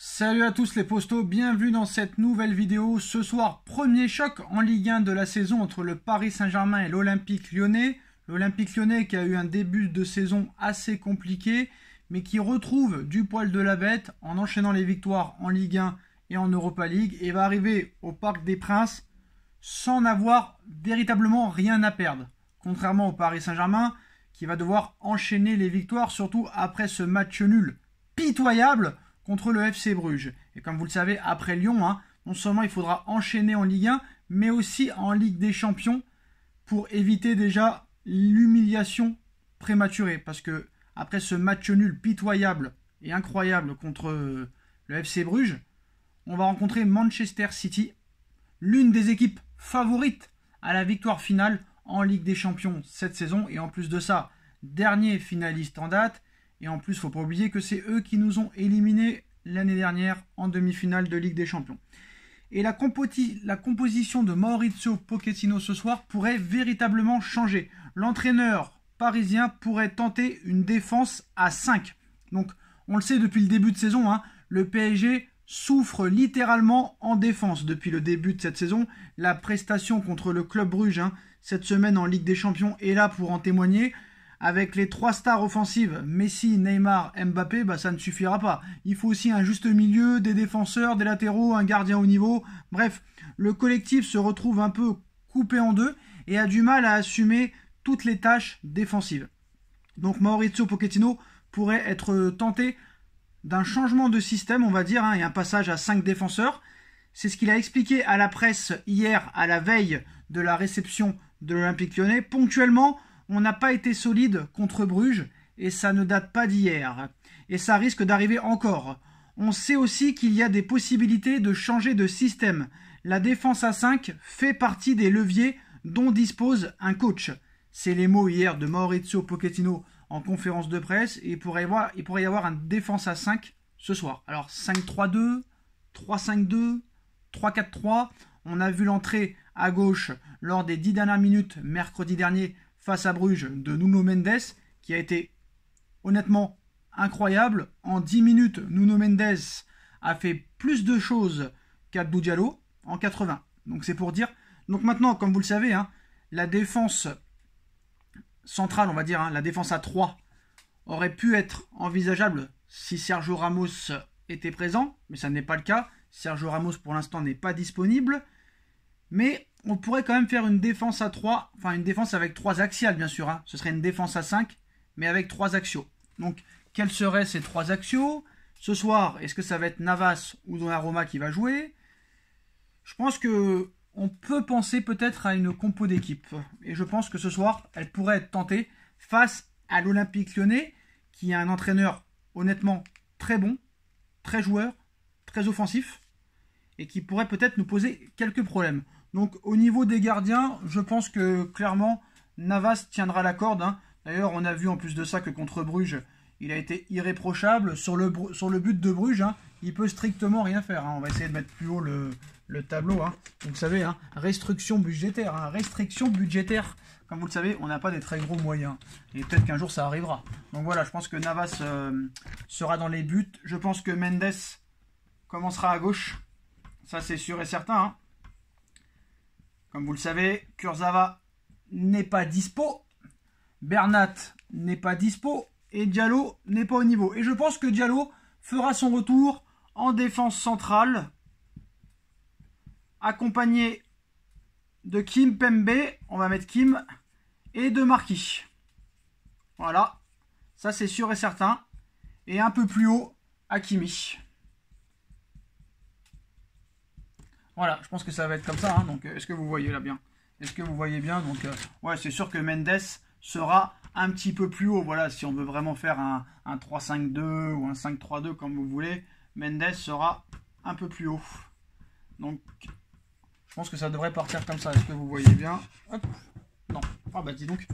Salut à tous les postos, bienvenue dans cette nouvelle vidéo. Ce soir, premier choc en Ligue 1 de la saison entre le Paris Saint-Germain et l'Olympique lyonnais. L'Olympique lyonnais qui a eu un début de saison assez compliqué, mais qui retrouve du poil de la bête en enchaînant les victoires en Ligue 1 et en Europa League et va arriver au Parc des Princes sans avoir véritablement rien à perdre. Contrairement au Paris Saint-Germain qui va devoir enchaîner les victoires, surtout après ce match nul pitoyable contre le FC Bruges. Et comme vous le savez, après Lyon, hein, non seulement il faudra enchaîner en Ligue 1, mais aussi en Ligue des Champions pour éviter déjà l'humiliation prématurée. Parce que après ce match nul pitoyable et incroyable contre le FC Bruges, on va rencontrer Manchester City, l'une des équipes favorites à la victoire finale en Ligue des Champions cette saison. Et en plus de ça, dernier finaliste en date, et en plus, il faut pas oublier que c'est eux qui nous ont éliminés l'année dernière en demi-finale de Ligue des Champions. Et la, la composition de Maurizio Pochettino ce soir pourrait véritablement changer. L'entraîneur parisien pourrait tenter une défense à 5. Donc, on le sait depuis le début de saison, hein, le PSG souffre littéralement en défense depuis le début de cette saison. La prestation contre le club Bruges hein, cette semaine en Ligue des Champions est là pour en témoigner avec les trois stars offensives, Messi, Neymar, Mbappé, bah, ça ne suffira pas. Il faut aussi un juste milieu, des défenseurs, des latéraux, un gardien au niveau. Bref, le collectif se retrouve un peu coupé en deux et a du mal à assumer toutes les tâches défensives. Donc Maurizio Pochettino pourrait être tenté d'un changement de système, on va dire, hein, et un passage à cinq défenseurs. C'est ce qu'il a expliqué à la presse hier, à la veille de la réception de l'Olympique lyonnais. Ponctuellement, on n'a pas été solide contre Bruges et ça ne date pas d'hier. Et ça risque d'arriver encore. On sait aussi qu'il y a des possibilités de changer de système. La défense à 5 fait partie des leviers dont dispose un coach. C'est les mots hier de Maurizio Pochettino en conférence de presse et il pourrait y avoir, il pourrait y avoir un défense à 5 ce soir. Alors 5-3-2, 3-5-2, 3-4-3. On a vu l'entrée à gauche lors des 10 dernières minutes mercredi dernier face à Bruges de Nuno Mendes, qui a été honnêtement incroyable. En 10 minutes, Nuno Mendes a fait plus de choses qu'Abdou Diallo en 80. Donc c'est pour dire. Donc maintenant, comme vous le savez, hein, la défense centrale, on va dire, hein, la défense à 3 aurait pu être envisageable si Sergio Ramos était présent, mais ça n'est pas le cas. Sergio Ramos pour l'instant n'est pas disponible. Mais on pourrait quand même faire une défense à 3, enfin une défense avec trois axiales bien sûr. Hein. Ce serait une défense à 5, mais avec trois axiaux. Donc, quels seraient ces trois axiaux Ce soir, est-ce que ça va être Navas ou Donnarumma qui va jouer Je pense que on peut penser peut-être à une compo d'équipe. Et je pense que ce soir, elle pourrait être tentée face à l'Olympique lyonnais, qui est un entraîneur honnêtement très bon, très joueur, très offensif, et qui pourrait peut-être nous poser quelques problèmes. Donc au niveau des gardiens, je pense que clairement Navas tiendra la corde. Hein. D'ailleurs, on a vu en plus de ça que contre Bruges, il a été irréprochable. Sur le, sur le but de Bruges, hein, il peut strictement rien faire. Hein. On va essayer de mettre plus haut le, tableau. Vous le savez, restriction budgétaire. Restriction budgétaire. Comme vous le savez, on n'a pas des très gros moyens. Et peut-être qu'un jour ça arrivera. Donc voilà, je pense que Navas euh, sera dans les buts. Je pense que Mendes commencera à gauche. Ça c'est sûr et certain. Comme vous le savez, Kurzawa n'est pas dispo. Bernat n'est pas dispo. Et Diallo n'est pas au niveau. Et je pense que Diallo fera son retour en défense centrale. Accompagné de Kim Pembe. On va mettre Kim. Et de Marquis. Voilà. Ça, c'est sûr et certain. Et un peu plus haut, Akimi. Voilà, je pense que ça va être comme ça. Hein. donc, euh, est-ce que vous voyez là bien Est-ce que vous voyez bien Donc, euh, ouais, c'est sûr que Mendes sera un petit peu plus haut. Voilà, si on veut vraiment faire un, un 3-5-2 ou un 5-3-2 comme vous voulez, Mendes sera un peu plus haut. Donc, je pense que ça devrait partir comme ça. Est-ce que vous voyez bien Non. Ah bah dis donc.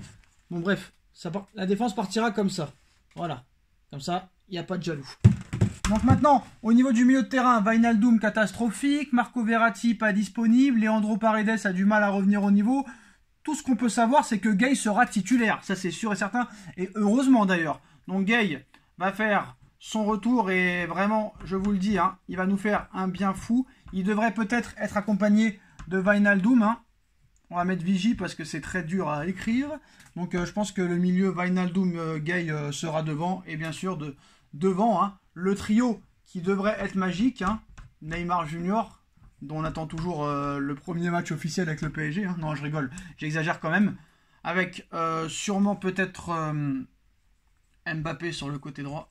Bon bref, ça la défense partira comme ça. Voilà. Comme ça, il n'y a pas de jaloux. Donc maintenant, au niveau du milieu de terrain, Vinaldum catastrophique, Marco Verratti pas disponible, Leandro Paredes a du mal à revenir au niveau. Tout ce qu'on peut savoir, c'est que Gay sera titulaire, ça c'est sûr et certain, et heureusement d'ailleurs. Donc Gay va faire son retour et vraiment, je vous le dis, hein, il va nous faire un bien fou. Il devrait peut-être être accompagné de Vainaldum. Hein. On va mettre Vigie parce que c'est très dur à écrire. Donc euh, je pense que le milieu vinaldum euh, gay euh, sera devant et bien sûr de, devant. Hein, le trio qui devrait être magique, hein. Neymar Junior, dont on attend toujours euh, le premier match officiel avec le PSG. Hein. Non, je rigole, j'exagère quand même. Avec euh, sûrement peut-être euh, Mbappé sur le côté droit,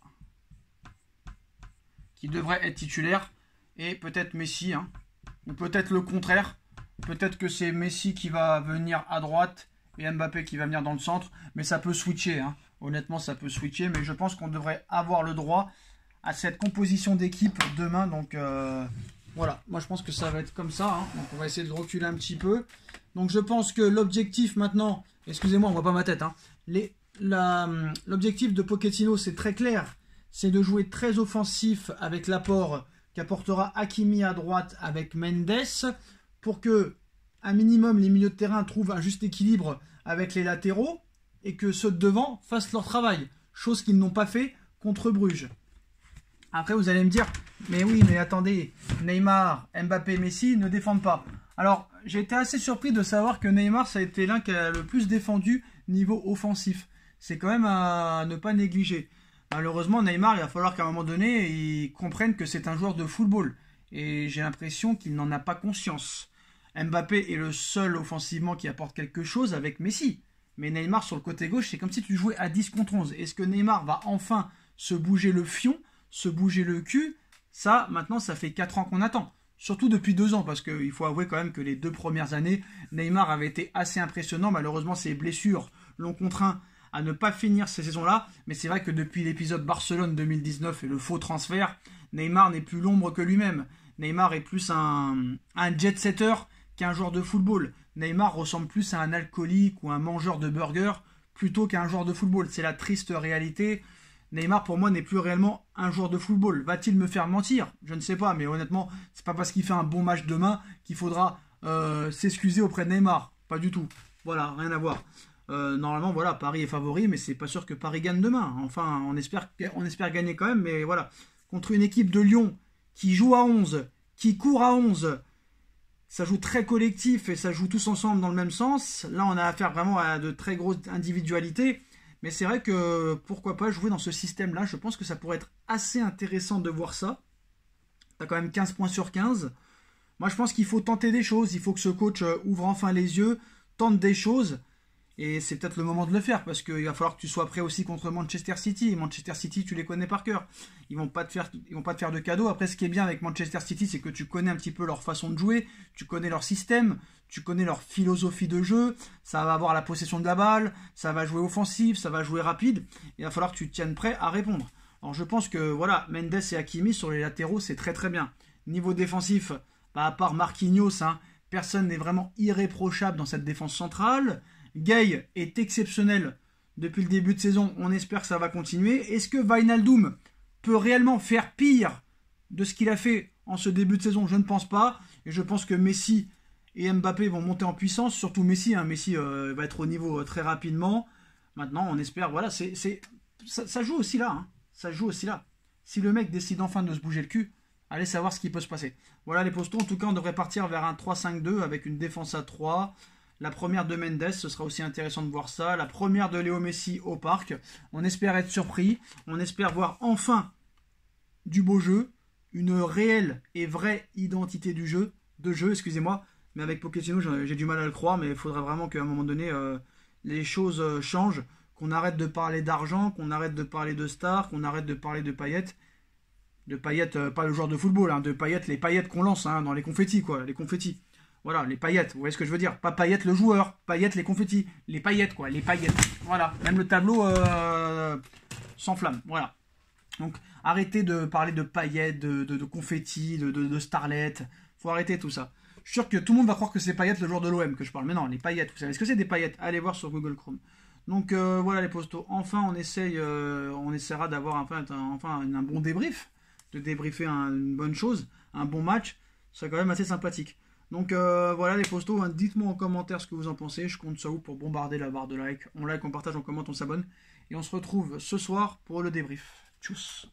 qui devrait être titulaire, et peut-être Messi, hein. ou peut-être le contraire. Peut-être que c'est Messi qui va venir à droite et Mbappé qui va venir dans le centre, mais ça peut switcher. Honnêtement, ça peut switcher, mais je pense qu'on devrait avoir le droit à cette composition d'équipe demain. Donc euh, voilà, moi je pense que ça va être comme ça. Hein. Donc on va essayer de reculer un petit peu. Donc je pense que l'objectif maintenant, excusez-moi, on voit pas ma tête. Hein. l'objectif de Pochettino, c'est très clair. C'est de jouer très offensif avec l'apport qu'apportera Hakimi à droite avec Mendes pour que, un minimum, les milieux de terrain trouvent un juste équilibre avec les latéraux et que ceux de devant fassent leur travail, chose qu'ils n'ont pas fait contre Bruges. Après, vous allez me dire, mais oui, mais attendez, Neymar, Mbappé, Messi ne défendent pas. Alors, j'ai été assez surpris de savoir que Neymar, ça a été l'un qui a le plus défendu niveau offensif. C'est quand même à ne pas négliger. Malheureusement, Neymar, il va falloir qu'à un moment donné, il comprenne que c'est un joueur de football. Et j'ai l'impression qu'il n'en a pas conscience. Mbappé est le seul offensivement qui apporte quelque chose avec Messi. Mais Neymar sur le côté gauche, c'est comme si tu jouais à 10 contre 11. Est-ce que Neymar va enfin se bouger le fion se bouger le cul, ça, maintenant, ça fait 4 ans qu'on attend. Surtout depuis 2 ans, parce qu'il faut avouer quand même que les deux premières années, Neymar avait été assez impressionnant. Malheureusement, ses blessures l'ont contraint à ne pas finir ces saisons-là. Mais c'est vrai que depuis l'épisode Barcelone 2019 et le faux transfert, Neymar n'est plus l'ombre que lui-même. Neymar est plus un, un jet-setter qu'un joueur de football. Neymar ressemble plus à un alcoolique ou un mangeur de burgers plutôt qu'à un joueur de football. C'est la triste réalité Neymar pour moi n'est plus réellement un joueur de football. Va-t-il me faire mentir Je ne sais pas, mais honnêtement, c'est pas parce qu'il fait un bon match demain qu'il faudra euh, s'excuser auprès de Neymar. Pas du tout. Voilà, rien à voir. Euh, normalement, voilà, Paris est favori, mais c'est pas sûr que Paris gagne demain. Enfin, on espère, on espère gagner quand même, mais voilà. Contre une équipe de Lyon qui joue à 11, qui court à 11, ça joue très collectif et ça joue tous ensemble dans le même sens. Là, on a affaire vraiment à de très grosses individualités. Mais c'est vrai que pourquoi pas jouer dans ce système-là. Je pense que ça pourrait être assez intéressant de voir ça. T'as quand même 15 points sur 15. Moi, je pense qu'il faut tenter des choses. Il faut que ce coach euh, ouvre enfin les yeux, tente des choses. Et c'est peut-être le moment de le faire parce qu'il va falloir que tu sois prêt aussi contre Manchester City. Manchester City, tu les connais par cœur. Ils vont pas te faire, ils vont pas te faire de cadeaux. Après, ce qui est bien avec Manchester City, c'est que tu connais un petit peu leur façon de jouer, tu connais leur système, tu connais leur philosophie de jeu. Ça va avoir la possession de la balle, ça va jouer offensif, ça va jouer rapide. Il va falloir que tu tiennes prêt à répondre. Alors, je pense que voilà, Mendes et Hakimi sur les latéraux, c'est très très bien. Niveau défensif, bah, à part Marquinhos, hein, personne n'est vraiment irréprochable dans cette défense centrale. Gay est exceptionnel depuis le début de saison. On espère que ça va continuer. Est-ce que Vinaldoom peut réellement faire pire de ce qu'il a fait en ce début de saison Je ne pense pas. Et je pense que Messi et Mbappé vont monter en puissance. Surtout Messi. Hein. Messi euh, va être au niveau euh, très rapidement. Maintenant, on espère. Voilà, c'est, ça, ça, joue aussi là. Hein. Ça joue aussi là. Si le mec décide enfin de se bouger le cul, allez savoir ce qui peut se passer. Voilà les postons. En tout cas, on devrait partir vers un 3-5-2 avec une défense à 3. La première de Mendes, ce sera aussi intéressant de voir ça. La première de Léo Messi au parc. On espère être surpris. On espère voir enfin du beau jeu, une réelle et vraie identité du jeu, de jeu, excusez-moi. Mais avec Pokémon, j'ai du mal à le croire, mais il faudrait vraiment qu'à un moment donné, euh, les choses euh, changent, qu'on arrête de parler d'argent, qu'on arrête de parler de stars, qu'on arrête de parler de paillettes. De paillettes, euh, pas le joueur de football, hein, de paillettes, les paillettes qu'on lance hein, dans les confettis, quoi, les confettis. Voilà, les paillettes, vous voyez ce que je veux dire Pas paillettes le joueur, paillettes les confettis, les paillettes quoi, les paillettes. Voilà, même le tableau euh, sans voilà. Donc arrêtez de parler de paillettes, de, confettis, de, starlettes, faut arrêter tout ça. Je suis sûr que tout le monde va croire que c'est paillettes le joueur de l'OM que je parle, mais non, les paillettes, vous savez ce que c'est des paillettes Allez voir sur Google Chrome. Donc euh, voilà les postos, enfin on essaye, euh, on essaiera d'avoir un, enfin un bon débrief, de débriefer une bonne chose, un bon match, ça serait quand même assez sympathique. Donc euh, voilà les postos, hein. dites-moi en commentaire ce que vous en pensez, je compte sur vous pour bombarder la barre de like. On like, on partage, on commente, on s'abonne. Et on se retrouve ce soir pour le débrief. Tchuss